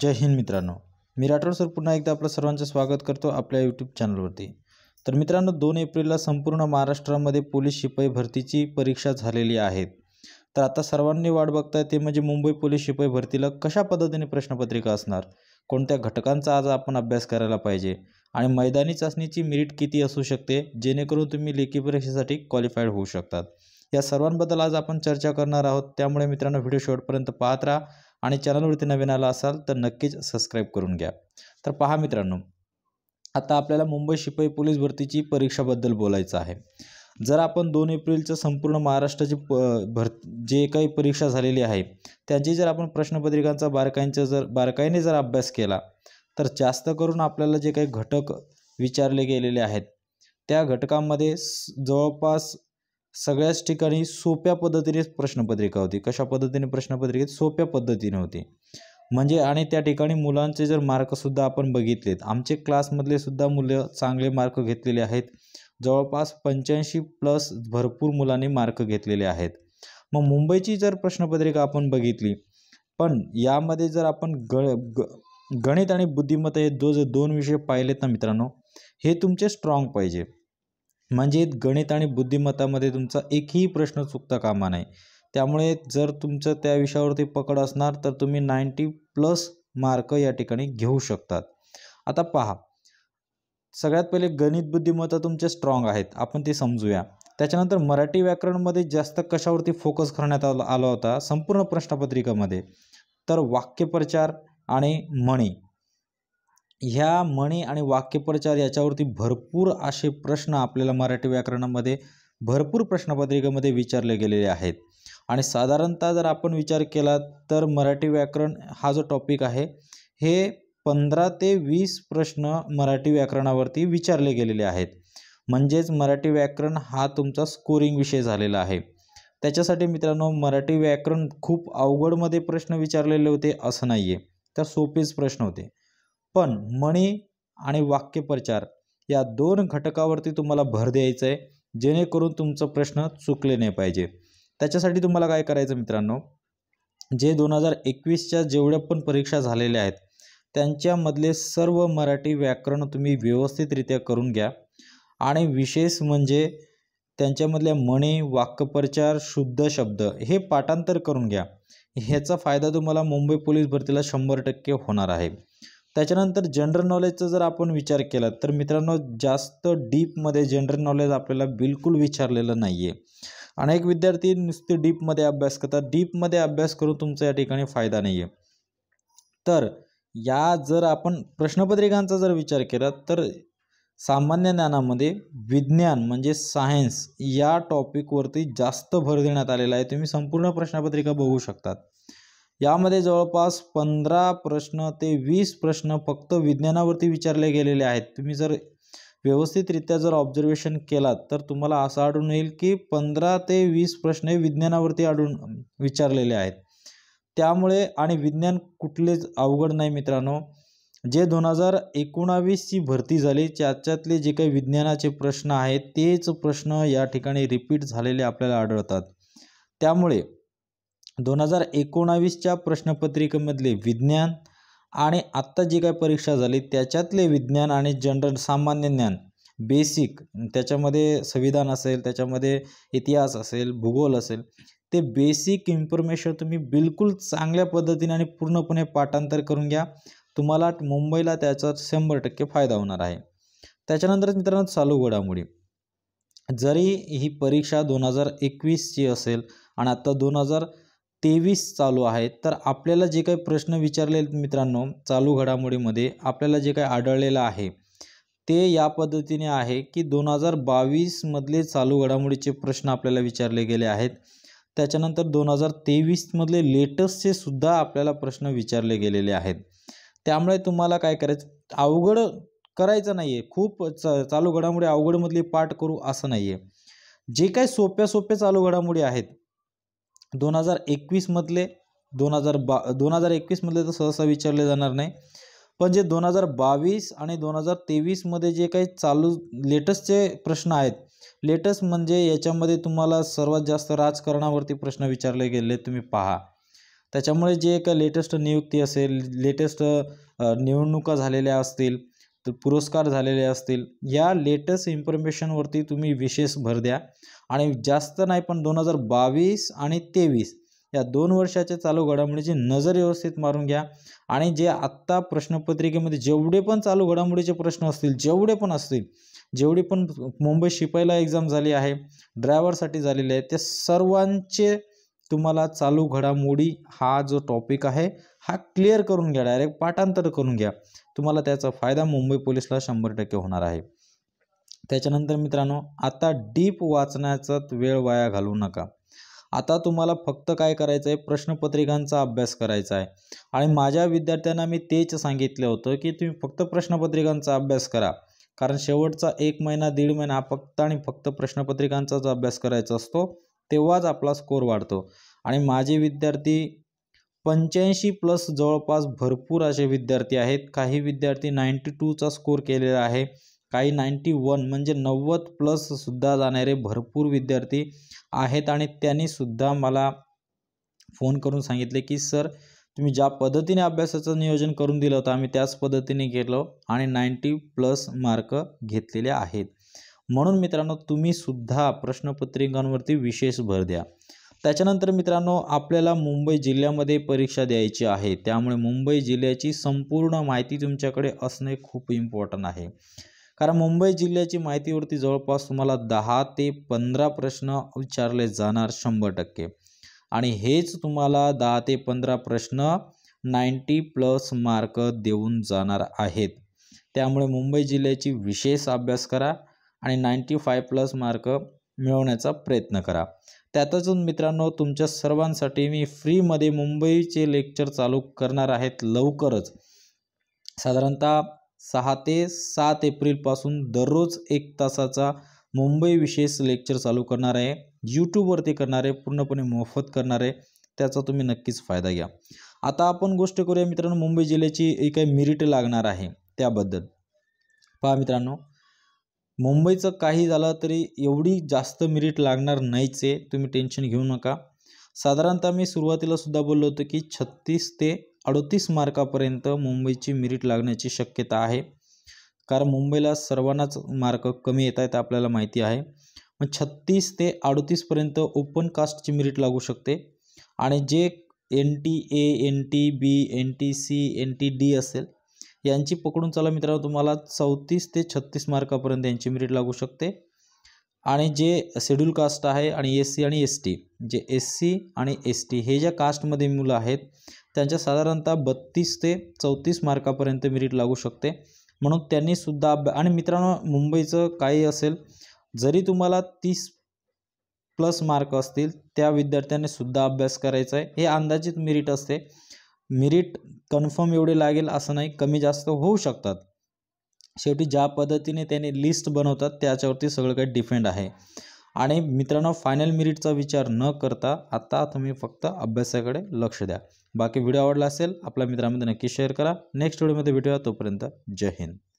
जय हिंद मित्रांनो मी राठोड सर पुन्हा एकदा आपलं सर्वांचं स्वागत करतो आपल्या यूट्यूब चॅनलवरती तर मित्रांनो दोन एप्रिलला संपूर्ण महाराष्ट्रामध्ये पोलीस शिपाई भरतीची परीक्षा झालेली आहे तर आता सर्वांनी वाट बघताय ते म्हणजे मुंबई पोलीस शिपाई भरतीला कशा पद्धतीने प्रश्नपत्रिका असणार कोणत्या घटकांचा आज आपण अभ्यास करायला पाहिजे आणि मैदानी चाचणीची मेरिट किती असू शकते जेणेकरून तुम्ही लेखी परीक्षेसाठी क्वालिफाईड होऊ शकतात या सर्वांबद्दल आज आपण चर्चा करणार आहोत त्यामुळे मित्रांनो व्हिडिओ शेवटपर्यंत पाहत राहा आणि चॅनलवरती नवीन आला असाल तर नक्कीच सबस्क्राईब करून घ्या तर पहा मित्रांनो आता आपल्याला मुंबई शिपाई पोलीस भरतीची परीक्षाबद्दल बोलायचं आहे जर आपण दोन एप्रिलचं संपूर्ण महाराष्ट्राची प भर जे काही परीक्षा झालेली आहे त्याची जर आपण प्रश्नपत्रिकांचा बारकाईंचा जर बारकाईने जर अभ्यास केला तर जास्त करून आपल्याला जे काही घटक विचारले गेलेले आहेत त्या घटकांमध्ये जवळपास सगळ्याच ठिकाणी सोप्या पद्धतीने प्रश्नपत्रिका होती कशा पद्धतीने प्रश्नपत्रिकेत सोप्या पद्धतीने होती म्हणजे आणि त्या ठिकाणी मुलांचे जर मार्कसुद्धा आपण बघितलेत आमचे क्लासमधले सुद्धा मुलं चांगले मार्क घेतलेले आहेत जवळपास पंच्याऐंशी प्लस भरपूर मुलांनी मार्क घेतलेले आहेत मग मुंबईची जर प्रश्नपत्रिका आपण बघितली पण यामध्ये जर आपण ग गणित आणि बुद्धिमत्ता हे दो जर दोन विषय पाहिलेत ना मित्रांनो हे तुमचे स्ट्रॉंग पाहिजे म्हणजे गणित आणि बुद्धिमत्तामध्ये तुमचा एकही प्रश्न चुकता कामा नाही त्यामुळे जर तुमचं त्या विषयावरती पकड असणार तर तुम्ही नाईंटी प्लस मार्क या ठिकाणी घेऊ शकतात आता पहा सगळ्यात पहिले गणित बुद्धिमत्ता तुमचे स्ट्रॉंग आहेत आपण ते समजूया त्याच्यानंतर मराठी व्याकरणमध्ये जास्त कशावरती फोकस करण्यात आला आला होता संपूर्ण प्रश्नपत्रिकेमध्ये तर वाक्यप्रचार आणि म्हणी ह्या म्हणी आणि वाक्यप्रचार याच्यावरती भरपूर असे प्रश्न आपल्याला मराठी व्याकरणामध्ये भरपूर प्रश्नपत्रिकेमध्ये विचारले गेलेले आहेत आणि साधारणतः जर आपण विचार केला तर मराठी व्याकरण हा जो टॉपिक आहे हे पंधरा ते वीस प्रश्न मराठी व्याकरणावरती विचारले गेलेले आहेत म्हणजेच मराठी व्याकरण हा तुमचा स्कोरिंग विषय झालेला आहे त्याच्यासाठी मित्रांनो मराठी व्याकरण खूप अवघडमध्ये प्रश्न विचारलेले होते असं नाही आहे तर सोपेच प्रश्न होते पण मणी आणि वाक्यप्रचार या दोन घटकावरती तुम्हाला भर द्यायचा आहे जेणेकरून तुमचं प्रश्न चुकले नाही पाहिजे त्याच्यासाठी तुम्हाला काय करायचं मित्रांनो जे दोन हजार एकवीसच्या जेवढ्या पण परीक्षा झालेल्या आहेत त्यांच्यामधले सर्व मराठी व्याकरण तुम्ही व्यवस्थितरित्या करून घ्या आणि विशेष म्हणजे त्यांच्यामधल्या म्हणे वाक्यप्रचार शुद्ध शब्द हे पाठांतर करून घ्या ह्याचा फायदा तुम्हाला मुंबई पोलीस भरतीला शंभर टक्के होणार आहे त्याच्यानंतर जनरल नॉलेजचा जर आपण विचार केला तर मित्रांनो जास्त डीपमध्ये जनरल नॉलेज आपल्याला बिलकुल विचारलेलं नाही आहे अनेक विद्यार्थी नुसते डीपमध्ये अभ्यास करतात डीपमध्ये अभ्यास करून तुमचा या ठिकाणी फायदा नाही आहे तर या जर आपण प्रश्नपत्रिकांचा जर विचार केला तर सामान्य ज्ञानामध्ये विज्ञान म्हणजे सायन्स या टॉपिकवरती जास्त भर देण्यात आलेला आहे तुम्ही संपूर्ण प्रश्नपत्रिका बघू शकतात यामध्ये जवळपास पंधरा प्रश्न ते वीस प्रश्न फक्त विज्ञानावरती विचारले गेलेले आहेत तुम्ही जर व्यवस्थितरित्या जर ऑब्झर्वेशन केलात तर तुम्हाला असं आढळून येईल की पंधरा ते वीस प्रश्न हे विज्ञानावरती आढळून विचारलेले आहेत त्यामुळे आणि विज्ञान कुठलेच अवघड नाही मित्रांनो जे दोन हजार एकोणावीसची भरती झाली त्याच्यातले जे काही विज्ञानाचे प्रश्न आहेत तेच प्रश्न या ठिकाणी रिपीट झालेले आपल्याला आढळतात त्यामुळे दोन हजार एकोणावीसच्या प्रश्नपत्रिकेमधले विज्ञान आणि आत्ता जी काय परीक्षा झाली त्याच्यातले विज्ञान आणि जनरल सामान्य ज्ञान बेसिक त्याच्यामध्ये संविधान असेल त्याच्यामध्ये इतिहास असेल भूगोल असेल ते बेसिक इन्फॉर्मेशन तुम्ही बिलकुल चांगल्या पद्धतीने आणि पूर्णपणे पाठांतर करून घ्या तुम्हाला मुंबईला त्याचा शंभर टक्के फायदा होणार आहे त्याच्यानंतर मित्रांनो चालू घडामोडी जरी ही परीक्षा दोन हजार एकवीसची असेल आणि आत्ता दोन हजार तेवीस चालू आहेत तर आपल्याला जे काही प्रश्न विचारले मित्रांनो चालू घडामोडीमध्ये आपल्याला जे काही आढळलेलं आहे ते या पद्धतीने आहे की दोन हजार बावीसमधले चालू घडामोडीचे प्रश्न आपल्याला विचारले गेले आहेत त्याच्यानंतर दोन हजार तेवीसमधले लेटेस्टचे सुद्धा आपल्याला प्रश्न विचारले गेलेले आहेत त्यामुळे तुम्हाला काय करायचं अवघड करायचं नाही आहे खूप च चालू घडामोडी अवघडमधली पाठ करू असं नाही आहे जे काही सोप्या सोप्या चालू घडामोडी आहेत दोन हजार एकवीसमधले दोन हजार बा दोन हजार एकवीसमधले तर सहसा विचारले जाणार नाही पण जे दोन हजार बावीस आणि दोन हजार तेवीसमध्ये जे काही चालू लेटेस्टचे प्रश्न आहेत लेटेस्ट म्हणजे याच्यामध्ये तुम्हाला सर्वात जास्त राजकारणावरती प्रश्न विचारले गेले तुम्ही पहा त्याच्यामुळे जे काही लेटेस्ट नियुक्ती असेल लेटेस्ट निवडणुका झालेल्या असतील पुरस्कार झालेले असतील या लेटेस्ट इन्फॉर्मेशनवरती तुम्ही विशेष भर द्या आणि जास्त नाही पण दोन हजार बावीस आणि तेवीस या दोन वर्षाच्या चालू घडामोडीची नजर व्यवस्थित मारून घ्या आणि जे आत्ता प्रश्नपत्रिकेमध्ये जेवढे पण चालू घडामोडीचे प्रश्न असतील जेवढे पण असतील जेवढी पण मुंबई शिपाईला एक्झाम झाली आहे ड्रायव्हरसाठी झालेली आहे त्या सर्वांचे तुम्हाला चालू घडामोडी हा जो टॉपिक आहे हा क्लिअर करून घ्या डायरेक्ट पाठांतर करून घ्या तुम्हाला त्याचा फायदा मुंबई पोलिसला शंभर टक्के होणार आहे त्याच्यानंतर मित्रांनो आता डीप वाचण्याचा वेळ वाया घालवू नका आता तुम्हाला फक्त काय करायचं आहे प्रश्नपत्रिकांचा अभ्यास करायचा आहे आणि माझ्या विद्यार्थ्यांना मी तेच सांगितलं होतं की तुम्ही फक्त प्रश्नपत्रिकांचा अभ्यास करा कारण शेवटचा एक महिना दीड महिना फक्त आणि फक्त प्रश्नपत्रिकांचाच अभ्यास करायचा असतो तेव्हाच आपला स्कोर वाढतो आणि माझे विद्यार्थी पंच्याऐंशी प्लस जवळपास भरपूर असे विद्यार्थी आहेत काही विद्यार्थी नाईन्टी टूचा स्कोर केलेला आहे काही नाईंटी वन म्हणजे नव्वद प्लससुद्धा जाणारे भरपूर विद्यार्थी आहेत आणि त्यांनीसुद्धा मला फोन करून सांगितले की सर तुम्ही ज्या पद्धतीने अभ्यासाचं नियोजन करून दिलं होतं आम्ही त्याच पद्धतीने गेलो आणि नाईंटी प्लस मार्क घेतलेले आहेत म्हणून मित्रांनो तुम्हीसुद्धा प्रश्नपत्रिकांवरती विशेष भर द्या त्याच्यानंतर मित्रांनो आपल्याला मुंबई जिल्ह्यामध्ये परीक्षा द्यायची आहे त्यामुळे मुंबई जिल्ह्याची संपूर्ण माहिती तुमच्याकडे असणे खूप इम्पॉर्टंट आहे कारण मुंबई जिल्ह्याची माहितीवरती जवळपास तुम्हाला दहा ते पंधरा प्रश्न विचारले जाणार शंभर टक्के आणि हेच तुम्हाला दहा ते पंधरा प्रश्न नाईन्टी प्लस मार्क देऊन जाणार आहेत त्यामुळे मुंबई जिल्ह्याची विशेष अभ्यास करा आणि नाईन्टी फाय प्लस मार्क मिळवण्याचा प्रयत्न करा त्यातच मित्रांनो तुमच्या सर्वांसाठी मी फ्रीमध्ये मुंबईचे लेक्चर चालू करणार आहेत लवकरच साधारणतः सहा ते सात एप्रिलपासून दररोज एक तासाचा मुंबई विशेष लेक्चर चालू करणार आहे यूट्यूबवरती करणार आहे पूर्णपणे मोफत करणार आहे त्याचा तुम्ही नक्कीच फायदा घ्या आता आपण गोष्ट करूया मित्रांनो मुंबई जिल्ह्याची एक मिरिट लागणार आहे त्याबद्दल पहा मित्रांनो मुंबईचं काही झालं तरी एवढी जास्त मिरिट लागणार नाहीच आहे तुम्ही टेन्शन घेऊ नका साधारणतः मी सुरुवातीला सुद्धा बोललो होतो की छत्तीस ते अडतीस मार्कापर्यंत मुंबईची मिरिट लागण्याची शक्यता आहे कारण मुंबईला सर्वांनाच मार्क कमी येत आहेत आपल्याला माहिती आहे मग छत्तीस ते अडतीसपर्यंत ओपन कास्टची मिरिट लागू शकते आणि जे N T A N T B N T C N T D असेल यांची पकडून चला मित्रांनो तुम्हाला चौतीस ते छत्तीस मार्कापर्यंत यांची मेरिट लागू शकते आणि जे शेड्यूल कास्ट आहे आणि एस सी आणि एस टी जे एस सी आणि एस टी हे ज्या कास्टमध्ये मुलं आहेत त्यांच्या साधारणतः बत्तीस ते चौतीस मार्कापर्यंत मेरिट लागू शकते म्हणून त्यांनीसुद्धा अभ्या आणि मित्रांनो मुंबईचं काही असेल जरी तुम्हाला तीस प्लस मार्क असतील त्या विद्यार्थ्यांनीसुद्धा अभ्यास करायचा आहे हे अंदाजित मेरिट असते मिरिट कन्फर्म एवढे लागेल असं नाही कमी जास्त होऊ शकतात शेवटी ज्या पद्धतीने त्याने लिस्ट बनवतात त्याच्यावरती सगळं काही डिपेंड आहे आणि मित्रांनो फायनल मिरिटचा विचार न करता आता तुम्ही फक्त अभ्यासाकडे लक्ष द्या बाकी व्हिडिओ आवडला असेल आपल्या मित्रांमध्ये नक्की शेअर करा नेक्स्ट व्हिडिओमध्ये भेटूया तोपर्यंत जय हिंद